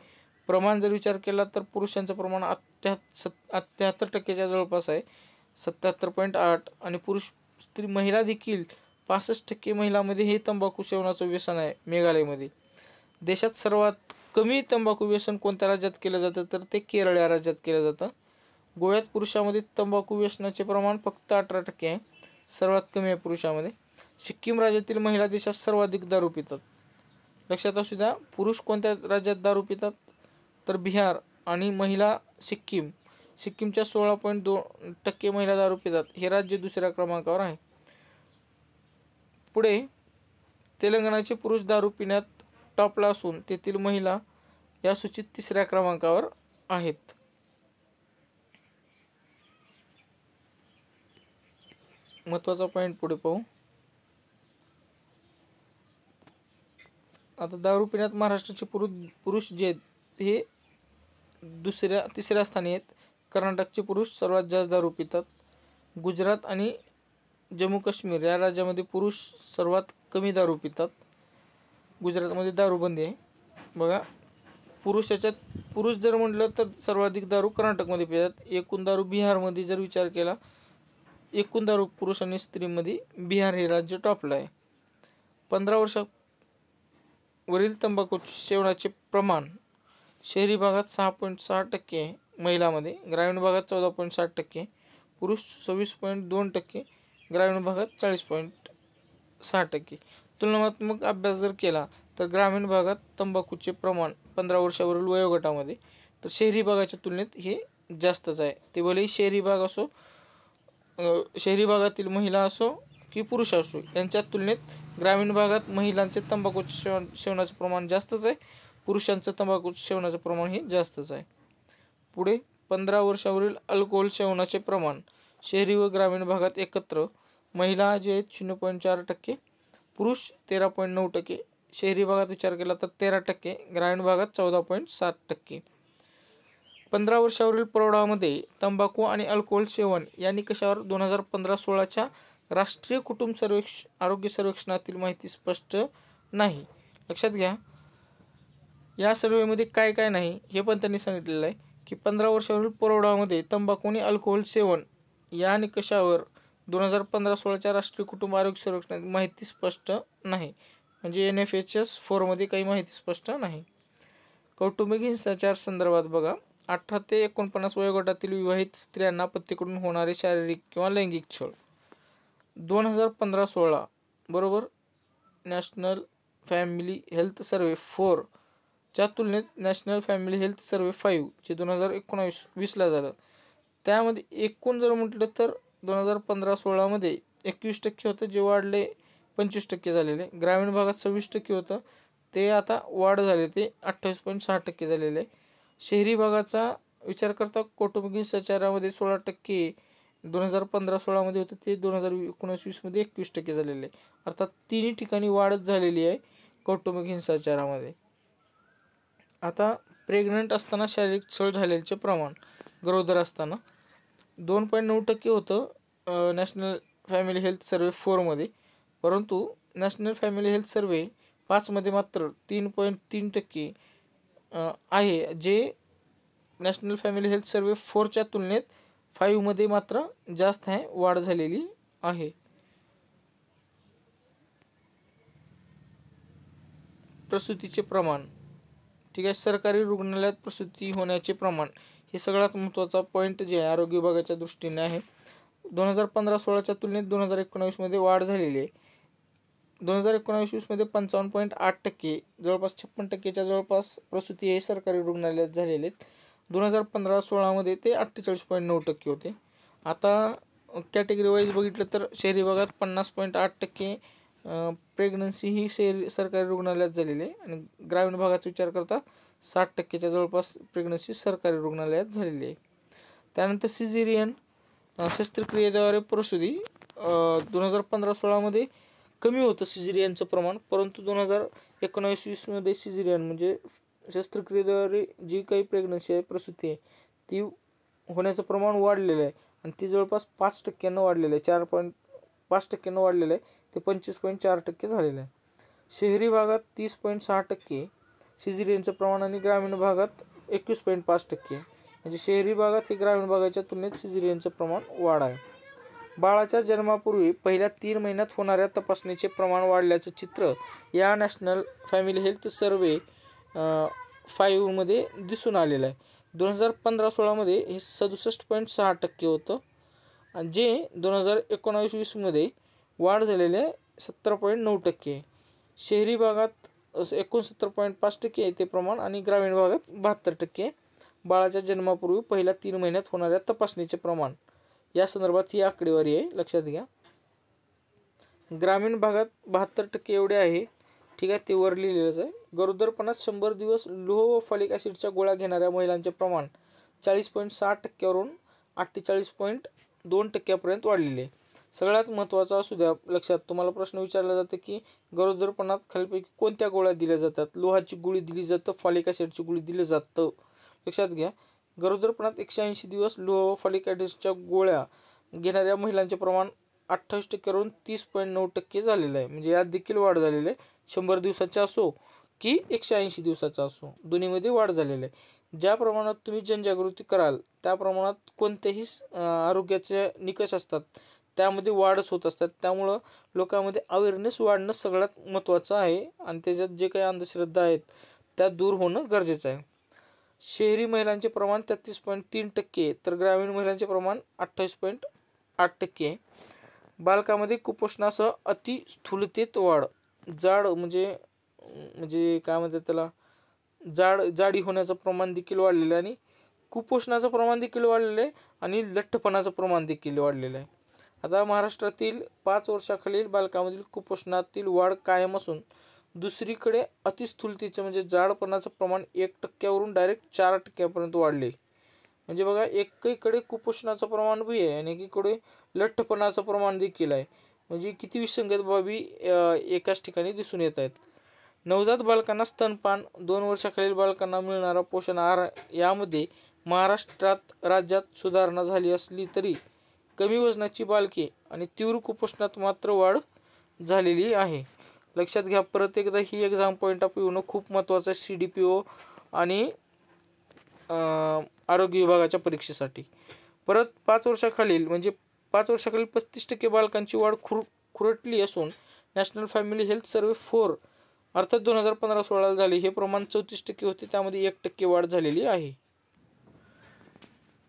प्रमाण जर विचार केला तर पुरुषांचं प्रमाण अठ्ठ्या सत् टक्क्याच्या जवळपास आहे सत्याहत्तर पॉईंट आठ आणि पुरुष स्त्री महिला देखील पासष्ट टक्के महिलांमध्ये हे तंबाखू सेवनाचं व्यसन आहे मेघालयमध्ये देशात सर्वात कमी तंबाखू व्यसन कोणत्या राज्यात केलं जातं तर ते केरळ या राज्यात केलं जातं गोव्यात पुरुषामध्ये तंबाखू व्यसनाचे प्रमाण फक्त अठरा टक्के आहे सर्वात कमी आहे पुरुषामध्ये सिक्कीम राज्यातील महिला देशात सर्वाधिक दारू पितात लक्षात असू द्या पुरुष कोणत्या राज्यात दारू पितात तर बिहार आणि महिला सिक्कीम सिक्कीमच्या सोळा पॉईंट दोन टक्के महिला दारू पितात हे राज्य दुसऱ्या क्रमांकावर आहे पुढे तेलंगणाचे पुरुष दारू पिण्यात टॉपला असून तेथील महिला या सूचित तिसऱ्या क्रमांकावर आहेत महत्त्वाचा पॉईंट पुढे पाहू आता दारू पिण्यात महाराष्ट्राचे पुरु पुरुष जे हे दुसऱ्या तिसऱ्या स्थानी आहेत कर्नाटकचे पुरुष सर्वात जास्त दारू पितात गुजरात आणि जम्मू काश्मीर या राज्यामध्ये पुरुष सर्वात कमी दारू पितात गुजरातमध्ये दारूबंदी आहे बघा पुरुष याच्यात पुरुष जर म्हटलं तर सर्वाधिक दारू कर्नाटकमध्ये पितात एकूण दारू बिहारमध्ये जर विचार केला एकूण दारू पुरुष आणि स्त्रीमध्ये बिहार हे राज्य टॉपलं आहे पंधरा वर्षावरील तंबाखू सेवनाचे प्रमाण शहरी भागात सहा पॉईंट सहा टक्के महिलामध्ये ग्रामीण भागात चौदा पॉईंट साठ टक्के पुरुष सव्वीस पॉईंट दोन टक्के ग्रामीण भागात चाळीस पॉईंट सहा टक्के तुलनात्मक अभ्यास जर केला तर ग्रामीण भागात तंबाखूचे प्रमाण पंधरा वर्षावरील वयोगटामध्ये तर शहरी भागाच्या तुलनेत हे जास्तच आहे ते भलेही शहरी भाग असो शहरी भागातील महिला असो की पुरुष असो यांच्या तुलनेत ग्रामीण भागात महिलांचे तंबाखू सेवन सेवनाचं प्रमाण जास्तच आहे पुरुषांचं तंबाखू सेवनाचं प्रमाण हे जास्तच आहे पुढे पंधरा वर्षावरील अल्कोहोल सेवनाचे प्रमाण शहरी व ग्रामीण भागात एकत्र महिला जे आहेत शून्य पॉईंट चार टक्के पुरुष तेरा पॉईंट नऊ टक्के शहरी भागात विचार केला तर तेरा टक्के ग्रामीण भागात चौदा पॉईंट सात टक्के पंधरा वर्षावरील प्रौढामध्ये तंबाखू आणि अल्कोहोल सेवन यांनी कशावर दोन हजार पंधरा सोळाच्या राष्ट्रीय कुटुंब सर्वेक्ष आरोग्य सर्वेक्षणातील माहिती स्पष्ट नाही लक्षात घ्या या सर्वेमध्ये काय काय नाही हे पण त्यांनी सांगितलेलं आहे की पंधरा वर्षावरील पुरवठामध्ये तंबाखू आणि अल्कोहोल सेवन या निकषावर दोन हजार पंधरा सोळाच्या राष्ट्रीय कुटुंब आरोग्य संरक्षणात माहिती स्पष्ट नाही म्हणजे एन एफ एच एस फोरमध्ये काही माहिती स्पष्ट नाही कौटुंबिक हिंसाचार संदर्भात बघा अठरा ते एकोणपन्नास वयोगटातील विवाहित स्त्रियांना पतीकडून होणारे शारीरिक किंवा लैंगिक छळ दोन हजार पंधरा सोळा बरोबर नॅशनल फॅमिली हेल्थ सर्वे फोरच्या तुलनेत national family health survey five जे दोन हजार एकोणावीस वीसला झालं त्यामध्ये एकूण जर म्हटलं तर दोन हजार पंधरा सोळामध्ये एकवीस टक्के होतं जे वाढले पंचवीस टक्के झालेले ग्रामीण भागात सव्वीस टक्के होतं ते आता वाढ झाले ते अठ्ठावीस पॉईंट सहा टक्के झालेले आहे शहरी भागाचा विचार करता कौटुंबिक हिंसाचारामध्ये सोळा टक्के दोन हजार पंधरा सोळामध्ये होतं ते दोन हजार एकोणीस एकवीस टक्के झालेले आहे अर्थात तिन्ही ठिकाणी वाढच झालेली आहे कौटुंबिक हिंसाचारामध्ये आता प्रेग्नंट असताना शारीरिक छळ झाल्याचे प्रमाण गरोदर असताना दोन पॉईंट नऊ टक्के होतं नॅशनल फॅमिली हेल्थ सर्वे फोरमध्ये परंतु नॅशनल फॅमिली हेल्थ सर्वे पाचमध्ये मात्र तीन पॉईंट तीन टक्के आहे जे नॅशनल फॅमिली हेल्थ सर्वे फोरच्या तुलनेत फाईव्हमध्ये मात्र जास्त आहे वाढ झालेली आहे प्रसूतीचे प्रमाण ठीक आहे सरकारी रुग्णालयात प्रसूती होण्याचे प्रमाण हे सगळ्यात महत्त्वाचा पॉईंट जे आहे आरोग्य विभागाच्या दृष्टीने आहे दोन हजार पंधरा सोळाच्या तुलनेत दोन हजार एकोणावीसमध्ये वाढ झालेली आहे दोन हजार एकोणावीस वीसमध्ये पंचावन्न पॉईंट आठ टक्के जवळपास छप्पन टक्केच्या जवळपास प्रसूती हे सरकारी रुग्णालयात झालेले आहेत दोन हजार पंधरा सोळामध्ये ते अठ्ठेचाळीस पॉईंट नऊ टक्के होते आता कॅटेगरी वाईज बघितलं तर शहरी भागात पन्नास पॉईंट आठ टक्के प्रेग्नन्सी ही शहरी सरकारी रुग्णालयात झालेली आहे आणि ग्रामीण भागाचा विचार करता साठ टक्केच्या जवळपास प्रेग्नन्सी सरकारी रुग्णालयात झालेली आहे त्यानंतर सिझेरियन शस्त्रक्रियेद्वारे प्रसूती दोन हजार पंधरा सोळामध्ये कमी होतं सिझेरियनचं प्रमाण परंतु दोन हजार एकोणावीस वीसमध्ये सिझेरियन म्हणजे शस्त्रक्रियेद्वारे जी काही प्रेग्नन्सी आहे प्रसूती आहे ती होण्याचं प्रमाण वाढलेलं आहे आणि ती जवळपास पाच टक्क्यानं वाढलेलं आहे चार पॉईंट पाच टक्क्यानं वाढलेलं आहे ते पंचवीस पॉईंट चार टक्के झालेलं आहे शहरी भागात तीस पॉईंट सहा टक्के सिझेरियनचं प्रमाण आणि ग्रामीण भागात एकवीस पॉईंट पाच टक्के म्हणजे शहरी भागात हे ग्रामीण भागाच्या तुलनेत सिझेरियनचं प्रमाण वाढ आहे बाळाच्या जन्मापूर्वी पहिल्या तीन महिन्यात होणाऱ्या तपासणीचे प्रमाण वाढल्याचं चित्र या नॅशनल फॅमिली हेल्थ सर्वे फाईव्हमध्ये दिसून आलेलं आहे दोन हजार पंधरा सोळामध्ये हे सदुसष्ट पॉईंट सहा टक्के होतं जे दोन हजार एकोणावीस वीसमध्ये वाढ झालेले सत्तर पॉईंट नऊ टक्के शहरी भागात एकोणसत्तर पॉईंट पाच टक्के आहे ते प्रमाण आणि ग्रामीण भागात बहात्तर टक्के बाळाच्या जन्मापूर्वी पहिल्या तीन महिन्यात होणाऱ्या तपासणीचे प्रमाण या संदर्भात ही आकडेवारी आहे लक्षात घ्या ग्रामीण भागात बहात्तर टक्के एवढे आहे ठीक आहे ते वर लिहिलेलंच आहे गरोदरपणात शंभर दिवस लोह व फॉलिक ॲसिडच्या गोळ्या घेणाऱ्या महिलांचे प्रमाण चाळीस पॉईंट सहा टक्क्यावरून अठ्ठेचाळीस पॉईंट दोन टक्क्यापर्यंत वाढलेले आहे सगळ्यात महत्त्वाचा असू द्या लक्षात तुम्हाला प्रश्न विचारला जातो की गरोदरपणात खालीपैकी कोणत्या गोळ्या दिल्या जातात लोहाची गोळी दिली जातं फॉलिक ॲसिडची गोळी दिली जातं लक्षात घ्या गरोदरपणात एकशे ऐंशी दिवस लोह फॉलिक ॲसिडच्या गोळ्या घेणाऱ्या महिलांचे प्रमाण अठ्ठावीस टक्क्यावरून तीस पॉईंट नऊ टक्के झालेलं आहे म्हणजे यात देखील वाढ झालेली आहे शंभर दिवसाचे असो की एकशे ऐंशी दिवसाचा असो दोन्हीमध्ये वाढ झालेली आहे ज्या प्रमाणात तुम्ही जनजागृती कराल त्या प्रमाणात कोणत्याही आरोग्याचे निकष असतात त्यामध्ये वाढच होत असतात त्यामुळं लोकांमध्ये अवेअरनेस वाढणं सगळ्यात महत्त्वाचं आहे आणि त्याच्यात जे काही अंधश्रद्धा आहेत त्या दूर होणं गरजेचं आहे शहरी महिलांचे प्रमाण तेहतीस पॉईंट तीन टक्के तर ग्रामीण महिलांचे प्रमाण अठ्ठावीस पॉईंट आठ टक्के आहे बालकामध्ये कुपोषणासह अति स्थूलतेत वाढ जाड म्हणजे म्हणजे काय म्हणतात त्याला जाड जाडी होण्याचं प्रमाण देखील वाढलेलं आहे आणि कुपोषणाचं प्रमाण देखील वाढलेलं आहे आणि लठ्ठपणाचं प्रमाण देखील वाढलेलं आहे आता महाराष्ट्रातील पाच वर्षाखालील बालकामधील कुपोषणातील वाढ कायम असून दुसरीकडे अतिस्थूलतेचं म्हणजे जाडपणाचं प्रमाण एक टक्क्यावरून डायरेक्ट चार टक्क्यापर्यंत वाढले म्हणजे बघा एकीकडे कुपोषणाचं प्रमाण बी आहे आणि एकीकडे लठ्ठपणाचं प्रमाण देखील आहे म्हणजे किती विसंगत बाबी एकाच ठिकाणी दिसून येत आहेत नवजात बालकांना स्तनपान दोन वर्षाखालील बालकांना मिळणारा पोषण आहार यामध्ये महाराष्ट्रात राज्यात सुधारणा झाली असली तरी कमी वजनाची बालके आणि तीव्र कुपोषणात मात्र वाढ झालेली आहे लक्षात घ्या परत एकदा ही एक्झाम पॉईंट ऑफ व्ह्यू खूप महत्त्वाचं आहे सी डी पी ओ आणि आरोग्य विभागाच्या परीक्षेसाठी परत पाच वर्षाखालील म्हणजे पाच वर्षाखालील पस्तीस टक्के बालकांची वाढ खुर खुरटली असून national family health survey four अर्थात दोन हजार पंधरा सोळाला झाली हे प्रमाण चौतीस टक्के होते त्यामध्ये एक टक्के वाढ झालेली आहे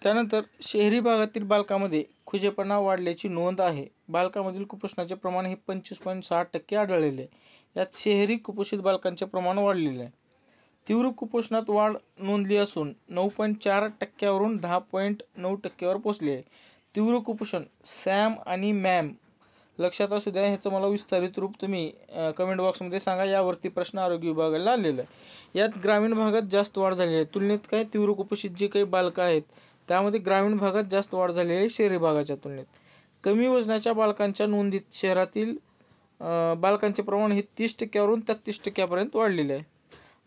त्यानंतर शहरी भागातील बालकामध्ये खुजेपणा वाढल्याची नोंद आहे बालकामधील कुपोषणाचे प्रमाण हे पंचवीस पॉईंट सहा टक्के आढळलेले आहे यात शहरी कुपोषित बालकांचे प्रमाण वाढलेले आहे तीव्र कुपोषणात वाढ नोंदली असून नऊ पॉईंट चार टक्क्यावरून दहा पॉईंट नऊ टक्क्यावर पोचली आहे तीव्र कुपोषण सॅम आणि मॅम लक्षात असू द्या ह्याचं मला विस्तारित रूप तुम्ही कमेंट बॉक्समध्ये सांगा यावरती प्रश्न आरोग्य विभागाला आलेला आहे यात ग्रामीण भागात जास्त वाढ झाली आहे तुलनेत काय तीव्र कुपोषित जे काही बालकं आहेत त्यामध्ये ग्रामीण भागात जास्त वाढ झालेली आहे शहरी भागाच्या तुलनेत कमी वजनाच्या बालकांच्या नोंदीत शहरातील बालकांचे प्रमाण हे तीस टक्क्यावरून तेहत्तीस टक्क्यापर्यंत वाढलेले आहे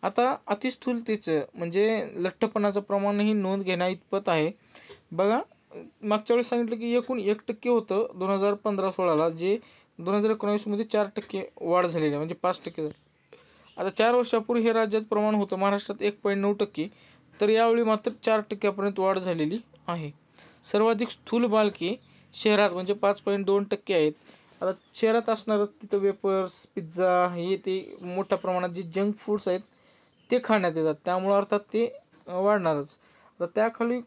आता अतिस्थूलतेचं म्हणजे लठ्ठपणाचं प्रमाण ही नोंद घेण्या इतपत आहे बघा मागच्या वेळेस सांगितलं की एकूण एक टक्के होतं दोन हजार पंधरा सोळाला जे दोन हजार एकोणावीसमध्ये चार टक्के वाढ झालेली आहे म्हणजे पाच टक्के आता चार वर्षापूर्वी हे राज्यात प्रमाण होतं महाराष्ट्रात एक पॉईंट नऊ टक्के तर यावेळी मात्र चार टक्क्यापर्यंत वाढ झालेली आहे सर्वाधिक स्थूल बालके शहरात म्हणजे पाच पॉईंट दोन टक्के आहेत आता शहरात असणारं तिथं वेपर्स पिझ्झा हे ते मोठ्या प्रमाणात जे जंक फूड्स आहेत ते खाण्यात येतात त्यामुळं अर्थात ते वाढणारच आता त्याखाली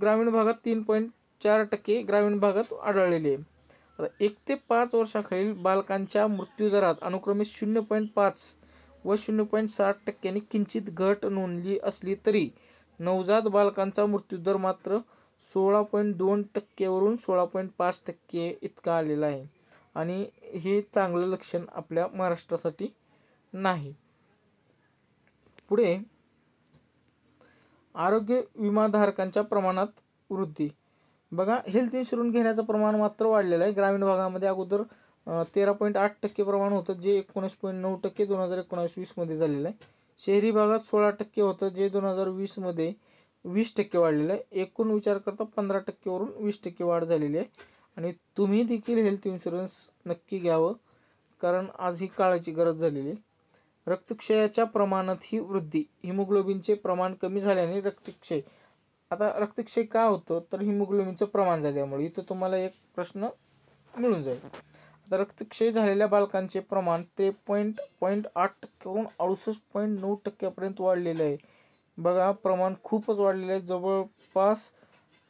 ग्रामीण भागात तीन पॉईंट चार टक्के ग्रामीण भागात आढळलेले आहे आता एक ते पाच वर्षाखालील बालकांच्या मृत्यूदरात अनुक्रमे शून्य पॉईंट पाच व शून्य पॉईंट साठ टक्क्यांनी किंचित घट नोंदली असली तरी नवजात बालकांचा मृत्यूदर मात्र सोळा पॉईंट दोन टक्केवरून सोळा पॉईंट पाच टक्के इतका आलेला आहे आणि हे चांगलं लक्षण आपल्या महाराष्ट्रासाठी नाही पुढे आरोग्य विमाधारकांच्या प्रमाणात वृद्धी बघा हेल्थ इन्शुरन्स घेण्याचं प्रमाण मात्र वाढलेलं आहे ग्रामीण भागामध्ये अगोदर तेरा पॉईंट आठ टक्के प्रमाण होतं जे एकोणीस पॉईंट नऊ टक्के दोन हजार एकोणावीस वीसमध्ये झालेलं आहे शहरी भागात सोळा टक्के होतं जे दोन हजार वीसमध्ये वीस टक्के वाढलेलं आहे एकूण विचार करता पंधरा टक्केवरून वीस टक्के वाढ झालेली आहे आणि तुम्ही देखील हेल्थ इन्शुरन्स नक्की घ्यावं कारण आज ही काळाची गरज झालेली आहे रक्तक्षयाच्या प्रमाणात ही वृद्धी हिमोग्लोबिनचे प्रमाण कमी झाल्याने रक्तक्षय आता रक्तक्षय का होतं तर हिमोग्लोबिनचं प्रमाण झाल्यामुळे इथं तुम्हाला एक प्रश्न मिळून जाईल रक्तक्षय झालेल्या बालकांचे प्रमाण ते पॉईंट पॉईंट आठ टक्क्यावरून अडुसष्ट पॉईंट नऊ टक्क्यापर्यंत वाढलेलं आहे बघा प्रमाण खूपच वाढलेलं आहे जवळपास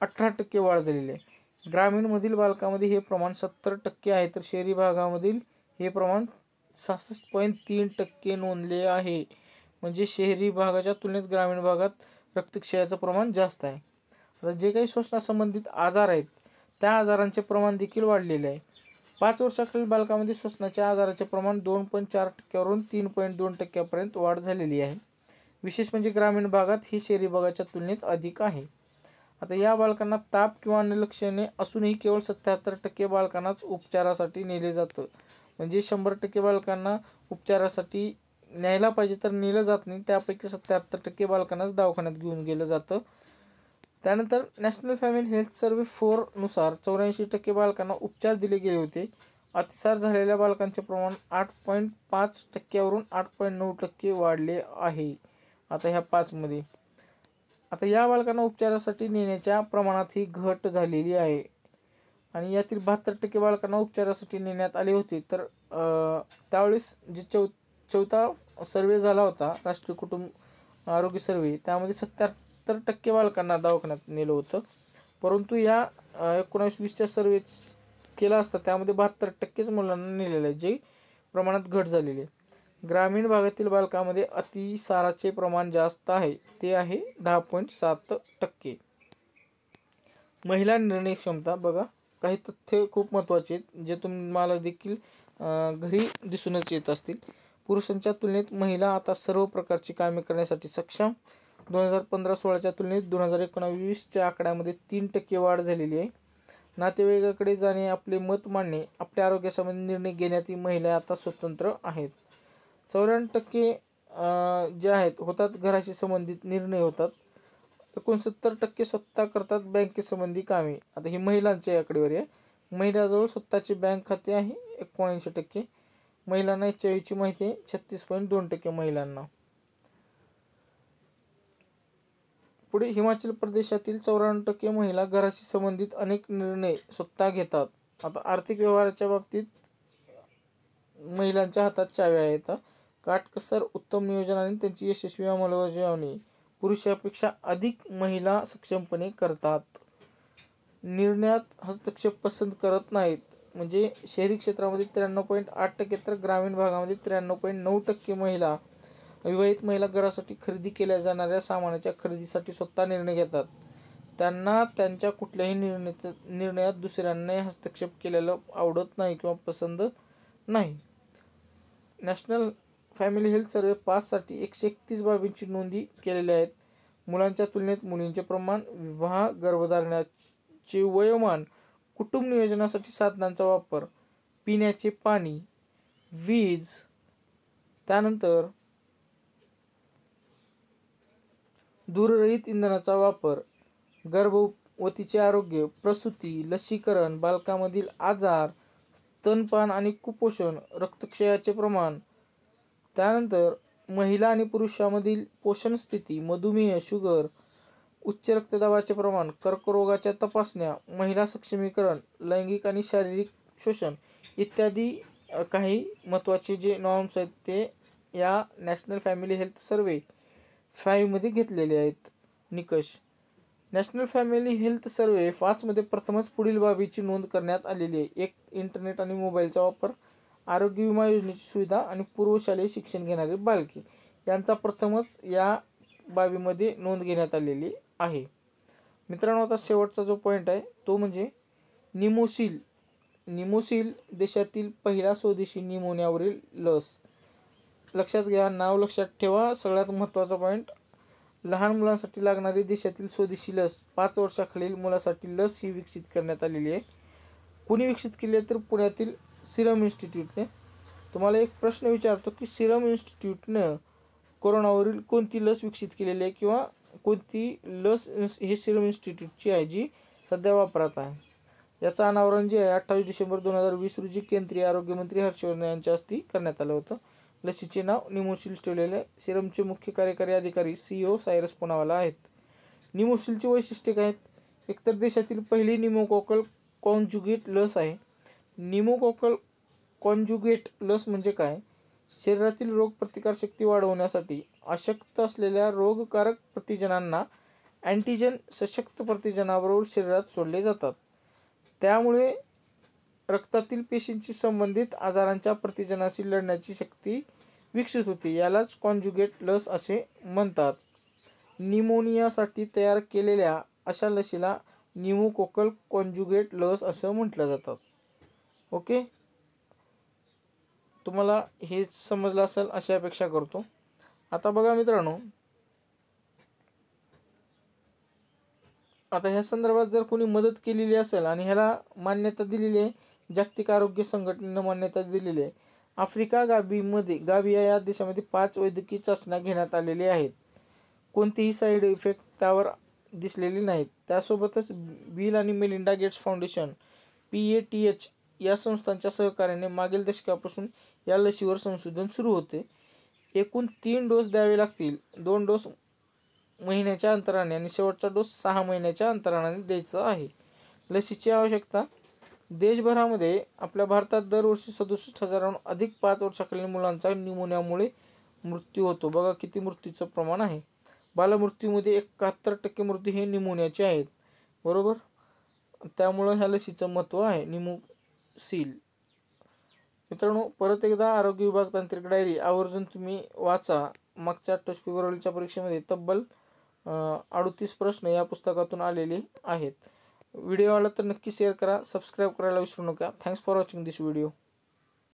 अठरा टक्के वाढ झालेली आहे ग्रामीणमधील बालकामध्ये हे प्रमाण सत्तर टक्के आहे तर शहरी भागामधील हे प्रमाण सहासष्ट पॉईंट तीन टक्के नोंदले आहे म्हणजे शहरी भागाच्या तुलनेत ग्रामीण भागात रक्तक्षयाचं प्रमाण जास्त आहे आता जे काही श्वसनासंबंधित आजार आहेत त्या आजारांचे प्रमाण देखील वाढलेले आहे पाच वर्षाखालील बालकामध्ये श्वसनाच्या आजाराचे प्रमाण दोन पॉईंट चार टक्क्यावरून तीन पॉईंट दोन टक्क्यापर्यंत वाढ झालेली आहे विशेष म्हणजे ग्रामीण भागात ही शहरी भागाच्या तुलनेत अधिक आहे आता या बालकांना ताप किंवा अन्य लक्षणे असूनही केवळ सत्याहत्तर टक्के बालकांनाच उपचारासाठी नेले जातं म्हणजे शंभर टक्के बालकांना उपचारासाठी न्यायला पाहिजे तर नेलं जात नाही त्यापैकी सत्याहत्तर टक्के बालकांनाच दवाखान्यात घेऊन गेलं जातं त्यानंतर नॅशनल फॅमिली हेल्थ सर्वे फोरनुसार चौऱ्याऐंशी टक्के बालकांना उपचार दिले गेले होते अतिसार झालेल्या बालकांचे प्रमाण आठ पॉईंट पाच टक्क्यावरून आठ पॉईंट नऊ टक्के वाढले आहे आता ह्या पाचमध्ये आता या बालकांना उपचारासाठी नेण्याच्या प्रमाणात ही घट झालेली आहे आणि यातील बहात्तर टक्के बालकांना उपचारासाठी नेण्यात आले होते तर त्यावेळेस जे चौ चौथा सर्वे झाला होता राष्ट्रीय कुटुंब आरोग्य सर्वे त्यामध्ये सत्त्या सत्तर टक्के बालकांना दवाखान्यात नेलं होतं परंतु या एकोणावीस वीसच्या सर्वे केला असता त्यामध्ये बहात्तर टक्केच मुलांना नेलेलं आहे जे प्रमाणात घट झालेली आहे ग्रामीण भागातील बालकामध्ये अतिसाराचे प्रमाण जास्त आहे ते आहे दहा पॉईंट सात टक्के महिला निर्णय क्षमता बघा काही तथ्य खूप महत्त्वाचे आहेत जे तुम्हाला देखील घरी दिसूनच येत असतील पुरुषांच्या तुलनेत महिला आता सर्व प्रकारची कामे करण्यासाठी सक्षम दोन हजार पंधरा सोळाच्या तुलनेत दोन हजार एकोणावीसच्या आकड्यामध्ये तीन टक्के वाढ झालेली आहे नातेवाईकाकडे जाणे आपले मत मांडणे आपल्या आरोग्यासंबंधी निर्णय घेण्यात महिला आता स्वतंत्र आहेत चौऱ्याण्णव टक्के जे आहेत होतात घराशी संबंधित निर्णय होतात एकोणसत्तर टक्के स्वतः करतात बँकेसंबंधी कामे आता ही महिलांच्या आकडेवारी आहे महिलाजवळ स्वतःचे बँक खाते आहे एकोणऐंशी टक्के महिलांना एच आय माहिती आहे छत्तीस पॉईंट दोन टक्के महिलांना पुढे हिमाचल प्रदेशातील चौऱ्याण्णव टक्के महिला घराशी संबंधित अनेक निर्णय स्वतः घेतात आता आर्थिक व्यवहाराच्या बाबतीत महिलांच्या हातात चाव्या आहेत काटकसर उत्तम नियोजन आणि त्यांची यशस्वी अंमलबजावणी पुरुषापेक्षा अधिक महिला सक्षमपणे करतात निर्णयात हस्तक्षेप पसंत करत नाहीत म्हणजे शहरी क्षेत्रामध्ये त्र्याण्णव पॉईंट आठ टक्के तर ग्रामीण भागामध्ये त्र्याण्णव पॉईंट नऊ टक्के महिला विवाहित महिला घरासाठी खरेदी केल्या जाणाऱ्या सामानाच्या खरेदीसाठी स्वतः निर्णय घेतात त्यांना त्यांच्या कुठल्याही निर्णय निर्णयात दुसऱ्यांनाही हस्तक्षेप केलेलं आवडत नाही किंवा पसंद नाही नॅशनल फॅमिली हेल्थ सर्वे पाचसाठी एकशे एकतीस बाबींची नोंदी केलेल्या आहेत मुलांच्या तुलनेत मुलींचे प्रमाण विवाह गर्भधारणाचे वयोमान कुटुंब नियोजनासाठी साधनांचा वापर पिण्याचे पाणी वीज त्यानंतर दूररहित इंधनाचा वापर गर्भवतीचे आरोग्य प्रसूती लसीकरण बालकामधील आजार स्तनपान आणि कुपोषण रक्तक्षयाचे प्रमाण त्यानंतर महिला आणि पुरुषामधील पोषण स्थिती मधुमेह शुगर उच्च रक्तदाबाचे प्रमाण कर्करोगाच्या तपासण्या महिला सक्षमीकरण लैंगिक आणि शारीरिक शोषण इत्यादी काही महत्त्वाचे जे नॉर्म्स आहेत ते या नॅशनल फॅमिली हेल्थ सर्वे फाईव्हमध्ये घेतलेले आहेत निकष नॅशनल फॅमिली हेल्थ सर्वे पाचमध्ये प्रथमच पुढील बाबीची नोंद करण्यात आलेली आहे एक इंटरनेट आणि मोबाईलचा वापर आरोग्य विमा योजनेची सुविधा आणि पूर्वशालेय शिक्षण घेणारी बालके यांचा प्रथमच या बाबीमध्ये नोंद घेण्यात आलेली आहे मित्रांनो आता शेवटचा जो पॉईंट आहे तो म्हणजे निमोशील निमोशील देशातील पहिला स्वदेशी निमोनियावरील लस लक्षात घ्या नाव लक्षात ठेवा सगळ्यात महत्त्वाचा पॉईंट लहान मुलांसाठी लागणारी देशातील स्वदेशी लस पाच वर्षाखालील मुलासाठी लस ही विकसित करण्यात आलेली आहे कुणी विकसित केली आहे तर पुण्यातील सिरम इन्स्टिट्यूटने तुम्हाला एक प्रश्न विचारतो की सिरम इन्स्टिट्यूटनं कोरोनावरील कोणती लस विकसित केलेली आहे किंवा कोणती लस हे सिरम इन्स्टिट्यूटची आहे जी सध्या वापरात आहे याचं अनावरण जे आहे अठ्ठावीस डिसेंबर दोन हजार वीस रोजी केंद्रीय आरोग्यमंत्री हर्षवर्धन यांच्या हस्ते करण्यात आलं होतं लसीचे नाव निमोशील्स ठेवलेले सिरमचे मुख्य कार्यकारी अधिकारी ओ सायरस पुनावाला आहेत निमोशिलची वैशिष्ट्ये काय आहेत एकतर देशातील पहिली निमोकोकल कॉन्ज्युगेट लस आहे निमोकोकल कॉन्ज्युगेट लस म्हणजे काय शरीरातील रोगप्रतिकारशक्ती वाढवण्यासाठी अशक्त असलेल्या रोगकारक प्रतिजनांना अँटीजन सशक्त प्रतिजनाबरोबर शरीरात सोडले जातात त्यामुळे रक्तातील पेशींशी संबंधित आजारांच्या प्रतिजनाशी लढण्याची शक्ती विकसित होते यालाच कॉन्ज्युगेट लस असे म्हणतात निमोनियासाठी तयार केलेल्या अशा लसीला निमोकोकल कॉन्ज्युगेट लस असं म्हटलं जातात ओके तुम्हाला हे समजलं असेल अशी अपेक्षा करतो आता बघा मित्रांनो आता ह्या संदर्भात जर कोणी मदत केलेली असेल आणि ह्याला मान्यता दिलेली आहे जागतिक आरोग्य संघटनेनं मान्यता दिलेली आहे आफ्रिका गाबीमध्ये गाबिया या देशामध्ये पाच वैद्यकीय चाचण्या घेण्यात आलेल्या आहेत कोणतीही साईड इफेक्ट त्यावर दिसलेली नाहीत त्यासोबतच बिल आणि Melinda Gates foundation P A T H या संस्थांच्या सहकार्याने मागील दशकापासून या लशीवर संशोधन सुरू होते एकूण तीन डोस द्यावे लागतील दोन डोस महिन्याच्या अंतराने आणि शेवटचा डोस सहा महिन्याच्या अंतराने द्यायचा आहे लसीची आवश्यकता देशभरामध्ये आपल्या भारतात दरवर्षी सदुसष्ट हजारांहून अधिक पाच वर्षाखालील मुलांचा निमोनियामुळे मृत्यू होतो बघा किती मृत्यूचं प्रमाण आहे बालमृत्यूमध्ये एकाहत्तर टक्के मृत्यू हे निमोनियाचे आहेत बरोबर त्यामुळं ह्या लसीचं महत्त्व आहे निमो सील मित्रांनो परत एकदा आरोग्य विभाग तांत्रिक डायरी आवर्जून तुम्ही वाचा मागच्या टच फेब्रुवारीच्या परीक्षेमध्ये तब्बल अडतीस प्रश्न या पुस्तकातून आलेले आहेत व्हिडिओ आवडला तर नक्की शेअर करा सबस्क्राईब करायला विसरू नका thanks for watching this video